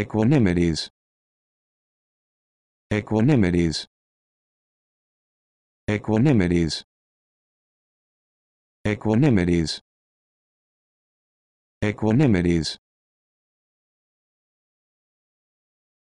Equanimities. Equanimities. Equanimities. Equanimities. Equanimities.